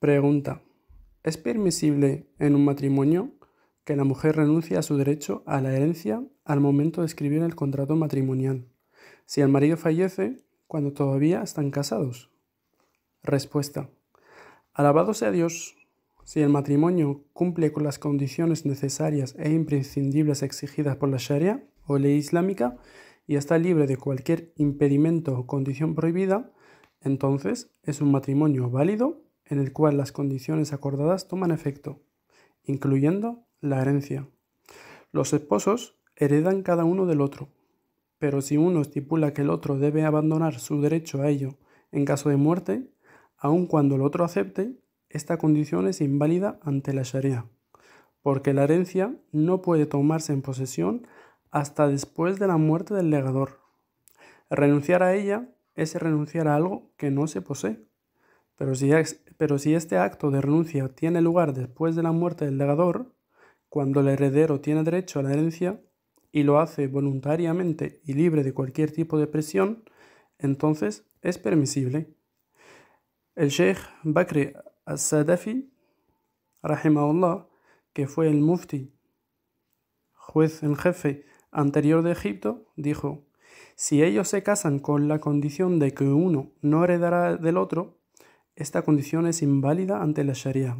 Pregunta. ¿Es permisible en un matrimonio que la mujer renuncie a su derecho a la herencia al momento de escribir el contrato matrimonial, si el marido fallece cuando todavía están casados? Respuesta. Alabado sea Dios, si el matrimonio cumple con las condiciones necesarias e imprescindibles exigidas por la Sharia o ley islámica y está libre de cualquier impedimento o condición prohibida, entonces es un matrimonio válido en el cual las condiciones acordadas toman efecto, incluyendo la herencia. Los esposos heredan cada uno del otro, pero si uno estipula que el otro debe abandonar su derecho a ello en caso de muerte, aun cuando el otro acepte, esta condición es inválida ante la Sharia, porque la herencia no puede tomarse en posesión hasta después de la muerte del legador. Renunciar a ella es renunciar a algo que no se posee. Pero si, este acto de renuncia tiene lugar después de la muerte del legador, cuando el heredero tiene derecho a la herencia y lo hace voluntariamente y libre de cualquier tipo de presión, entonces es permisible. El Sheikh Bakri al-Sadafi, rahimahullah, que fue el mufti, juez en jefe anterior de Egipto, dijo, si ellos se casan con la condición de que uno no heredará del otro, esta condición es inválida ante la Sharia.